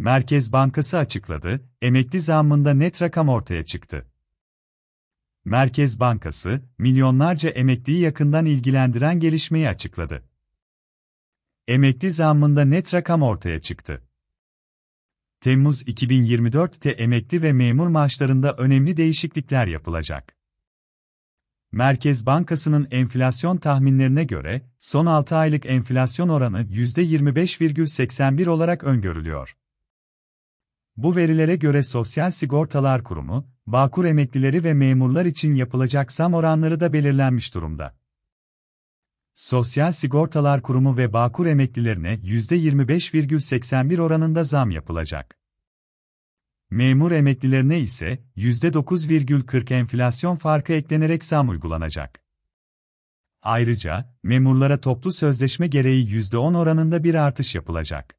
Merkez Bankası açıkladı, emekli zammında net rakam ortaya çıktı. Merkez Bankası, milyonlarca emekliyi yakından ilgilendiren gelişmeyi açıkladı. Emekli zammında net rakam ortaya çıktı. Temmuz 2024'te emekli ve memur maaşlarında önemli değişiklikler yapılacak. Merkez Bankası'nın enflasyon tahminlerine göre son 6 aylık enflasyon oranı %25,81 olarak öngörülüyor. Bu verilere göre Sosyal Sigortalar Kurumu, Bağkur emeklileri ve memurlar için yapılacak zam oranları da belirlenmiş durumda. Sosyal Sigortalar Kurumu ve Bağkur emeklilerine %25,81 oranında zam yapılacak. Memur emeklilerine ise %9,40 enflasyon farkı eklenerek zam uygulanacak. Ayrıca memurlara toplu sözleşme gereği %10 oranında bir artış yapılacak.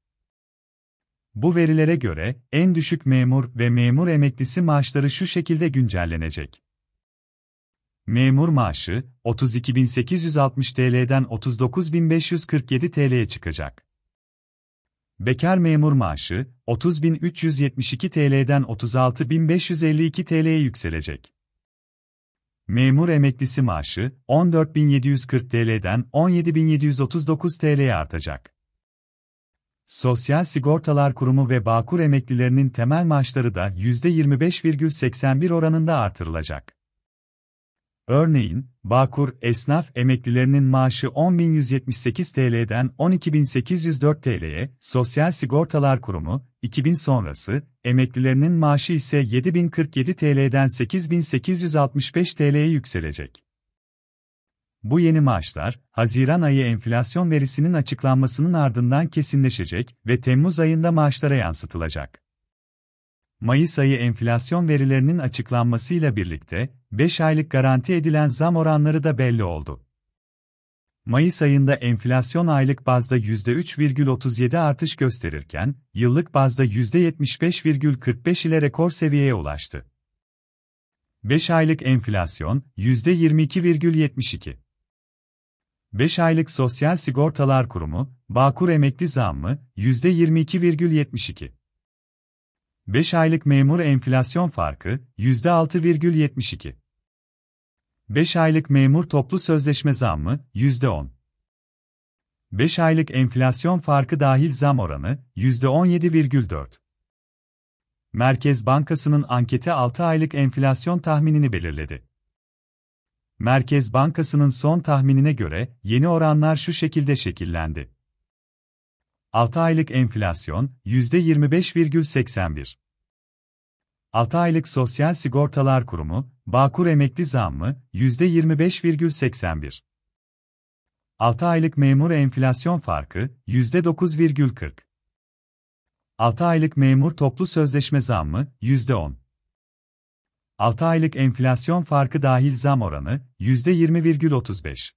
Bu verilere göre en düşük memur ve memur emeklisi maaşları şu şekilde güncellenecek. Memur maaşı 32.860 TL'den 39.547 TL'ye çıkacak. Bekar memur maaşı 30.372 TL'den 36.552 TL'ye yükselecek. Memur emeklisi maaşı 14.740 TL'den 17.739 TL'ye artacak. Sosyal Sigortalar Kurumu ve Bağkur emeklilerinin temel maaşları da %25,81 oranında artırılacak. Örneğin, Bağkur esnaf emeklilerinin maaşı 10.178 TL'den 12.804 TL'ye, Sosyal Sigortalar Kurumu, 2000 sonrası, emeklilerinin maaşı ise 7.047 TL'den 8.865 TL'ye yükselecek. Bu yeni maaşlar, Haziran ayı enflasyon verisinin açıklanmasının ardından kesinleşecek ve Temmuz ayında maaşlara yansıtılacak. Mayıs ayı enflasyon verilerinin açıklanmasıyla birlikte 5 aylık garanti edilen zam oranları da belli oldu. Mayıs ayında enflasyon aylık bazda %3,37 artış gösterirken, yıllık bazda %75,45 ile rekor seviyeye ulaştı. 5 aylık enflasyon %22,72. 5 aylık Sosyal Sigortalar Kurumu, Bağkur emekli zammı %22,72. 5 aylık memur enflasyon farkı %6,72. 5 aylık memur toplu sözleşme zammı %10. 5 aylık enflasyon farkı dahil zam oranı %17,4. Merkez Bankası'nın anketi 6 aylık enflasyon tahminini belirledi. Merkez Bankası'nın son tahminine göre yeni oranlar şu şekilde şekillendi. 6 aylık enflasyon %25,81. 6 aylık Sosyal Sigortalar Kurumu, Bağkur emekli zammı %25,81. 6 aylık memur enflasyon farkı %9,40. 6 aylık memur toplu sözleşme zammı %10. 6 aylık enflasyon farkı dahil zam oranı %20,35.